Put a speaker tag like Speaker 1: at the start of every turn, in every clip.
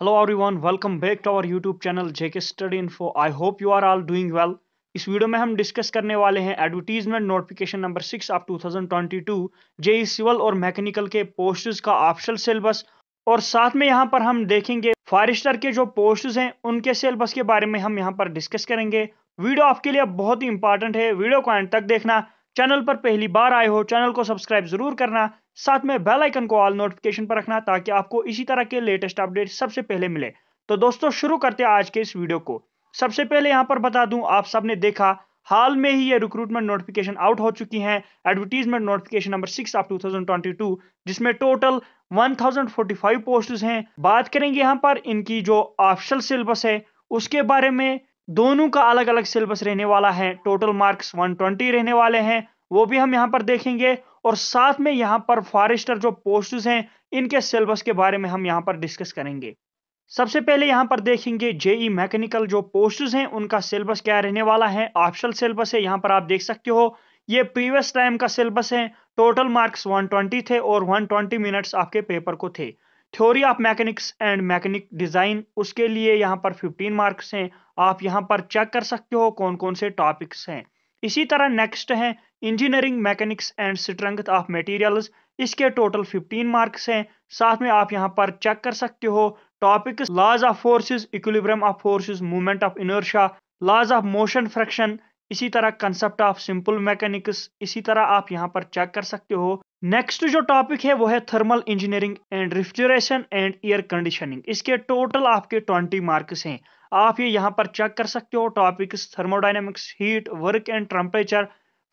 Speaker 1: Hello everyone, welcome back to our YouTube channel JK Study Info. I hope you are all doing well इस video में हम discuss करने वाले हैं advertisement notification number six of 2022 JE civil और mechanical के posts का optional syllabus और साथ में यहाँ पर हम देखेंगे फॉरेस्टर के जो पोस्ट्स हैं उनके सिलेबस के बारे में हम यहाँ पर डिस्कस करेंगे वीडियो आपके लिए बहुत ही इंपॉर्टेंट है वीडियो को एंड तक देखना चैनल पर पहली बार आए हो चैनल को सब्सक्राइब जरूर करना साथ में बेल आइकन को ऑल नोटिफिकेशन पर रखना ताकि आपको इसी तरह के लेटेस्ट अपडेट सबसे पहले मिले तो दोस्तों शुरू करते हैं आज के इस वीडियो को सबसे पहले यहाँ पर बता दूं आप सबने देखा हाल में ही ये रिक्रूटमेंट नोटिफिकेशन आउट हो चुकी हैं advertisement notification number six of 2022 जिसमें टोटल 1045 पोस्ट हैं बात करेंगे यहाँ पर इनकी जो ऑफिशियल सिलेबस है उसके बारे में दोनों का अलग अलग सिलेबस रहने वाला है टोटल मार्क्स 120 रहने वाले हैं वो भी हम यहाँ पर देखेंगे और साथ में यहाँ पर फॉरेस्टर जो पोस्ट हैं इनके सिलेबस के बारे में हम यहाँ पर डिस्कस करेंगे सबसे पहले यहाँ पर देखेंगे जेई मैकेनिकल e जो पोस्ट हैं उनका सिलेबस क्या रहने वाला है ऑप्शनल सिलेबस है यहाँ पर आप देख सकते हो ये प्रीवियस टाइम का सिलेबस है टोटल मार्क्स 120 थे और 120 मिनट्स आपके पेपर को थे theory of mechanics and mechanic design उसके लिए यहाँ पर 15 मार्क्स हैं आप यहाँ पर चेक कर सकते हो कौन कौन से टॉपिक्स हैं इसी तरह नेक्स्ट हैं engineering mechanics and strength of materials इसके टोटल 15 मार्क्स हैं साथ में आप यहाँ पर चेक कर सकते हो topics laws of forces equilibrium of forces movement of inertia laws of motion fraction इसी तरह कंसेप्ट ऑफ सिंपल मैकेनिक्स इसी तरह आप यहाँ पर चेक कर सकते हो नेक्स्ट जो टॉपिक है वो है thermal engineering and refrigeration and air conditioning इसके टोटल आपके ट्वेंटी मार्क्स हैं आप ये यहाँ पर चेक कर सकते हो topics thermodynamics heat work and temperature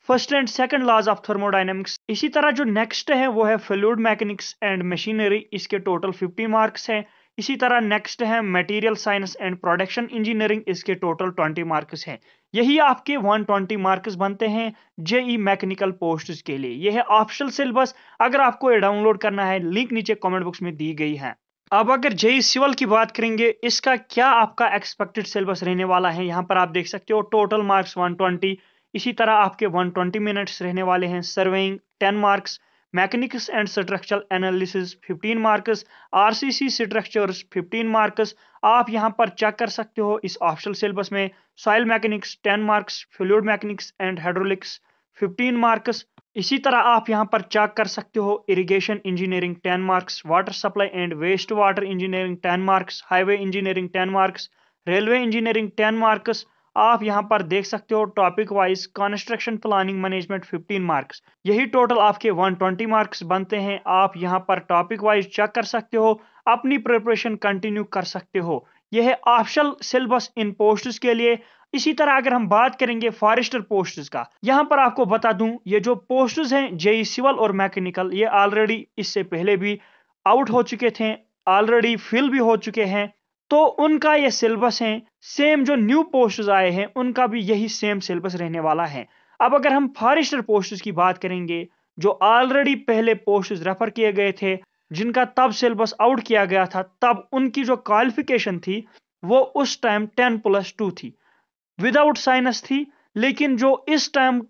Speaker 1: first and second laws of thermodynamics इसी तरह जो नेक्स्ट है वो है फ्लूड मैकेनिक्स एंड मशीनरी इसके टोटल फिफ्टी मार्क्स हैं इसी तरह नेक्स्ट है material science and production engineering इसके टोटल ट्वेंटी मार्क्स हैं यही आपके 120 मार्क्स बनते हैं जेई मैकेनिकल पोस्ट के लिए यह है ऑप्शनल सिलेबस अगर आपको ये डाउनलोड करना है लिंक नीचे कमेंट बॉक्स में दी गई है अब अगर जेई सिविल की बात करेंगे इसका क्या आपका एक्सपेक्टेड सिलेबस रहने वाला है यहाँ पर आप देख सकते हो टोटल मार्क्स वन इसी तरह आपके वन मिनट्स रहने वाले हैं surveying ten marks mechanics and structural analysis 15 marks RCC structures 15 marks आप यहां पर चेक कर सकते हो इस ऑप्शनल सिलेबस में soil mechanics 10 marks fluid mechanics and hydraulics 15 marks इसी तरह आप यहां पर चेक कर सकते हो irrigation engineering 10 marks water supply and waste water engineering 10 marks highway engineering 10 marks railway engineering 10 marks आप यहाँ पर देख सकते हो topic wise construction planning management 15 marks यही टोटल आपके 120 मार्क्स बनते हैं आप यहाँ पर टॉपिक वाइज चेक कर सकते हो अपनी प्रिपरेशन कंटिन्यू कर सकते हो यह ऑप्शनल सिलेबस इन पोस्ट्स के लिए इसी तरह अगर हम बात करेंगे फॉरेस्टर पोस्ट्स का यहाँ पर आपको बता दूं ये जो पोस्ट्स हैं जेई सिविल e और मैकेनिकल ये ऑलरेडी इससे पहले भी आउट हो चुके थे ऑलरेडी फिल भी हो चुके हैं तो उनका ये सिलेबस है सेम जो न्यू पोस्ट आए हैं उनका भी यही सेम सिलेबस रहने वाला है अब अगर हम फॉरेस्टर पोस्ट की बात करेंगे जो ऑलरेडी पहले पोस्ट रेफर किए गए थे जिनका तब सिलेबस आउट किया गया था तब उनकी जो क्वालिफिकेशन थी वो उस टाइम टेन प्लस टू थी विदाउट साइनस थी लेकिन जो इस टाइम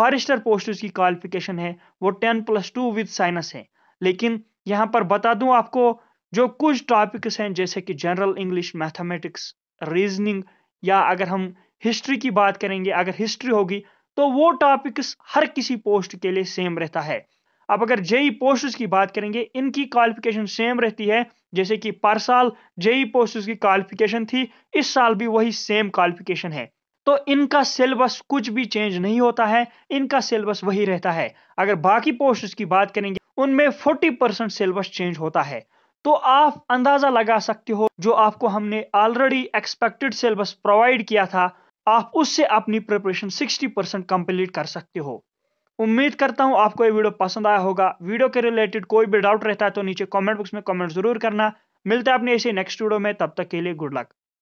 Speaker 1: फॉरेस्टर पोस्ट की क्वालिफिकेशन है वो ten plus two with science है लेकिन यहाँ पर बता दूं आपको जो कुछ टॉपिक्स हैं जैसे कि जनरल इंग्लिश मैथमेटिक्स रीजनिंग या अगर हम हिस्ट्री की बात करेंगे अगर हिस्ट्री होगी तो वो टॉपिक्स हर किसी पोस्ट के लिए सेम रहता है अब अगर जेई पोस्ट e की बात करेंगे इनकी क्वालिफिकेशन सेम रहती है जैसे कि पर साल जेई पोस्ट e की क्वालिफिकेशन थी इस साल भी वही सेम क्वालिफिकेशन है तो इनका सिलेबस कुछ भी चेंज नहीं होता है इनका सिलेबस वही रहता है अगर बाकी पोस्ट की बात करेंगे उनमें 40 परसेंट सिलेबस चेंज होता है तो आप अंदाज़ा लगा सकते हो जो आपको हमने ऑलरेडी एक्सपेक्टेड सिलेबस प्रोवाइड किया था आप उससे अपनी प्रिपरेशन 60 परसेंट कंप्लीट कर सकते हो उम्मीद करता हूं आपको ये वीडियो पसंद आया होगा वीडियो के रिलेटेड कोई भी डाउट रहता है तो नीचे कमेंट बॉक्स में कमेंट जरूर करना मिलते हैं अपने ऐसे नेक्स्ट वीडियो में तब तक के लिए गुड लक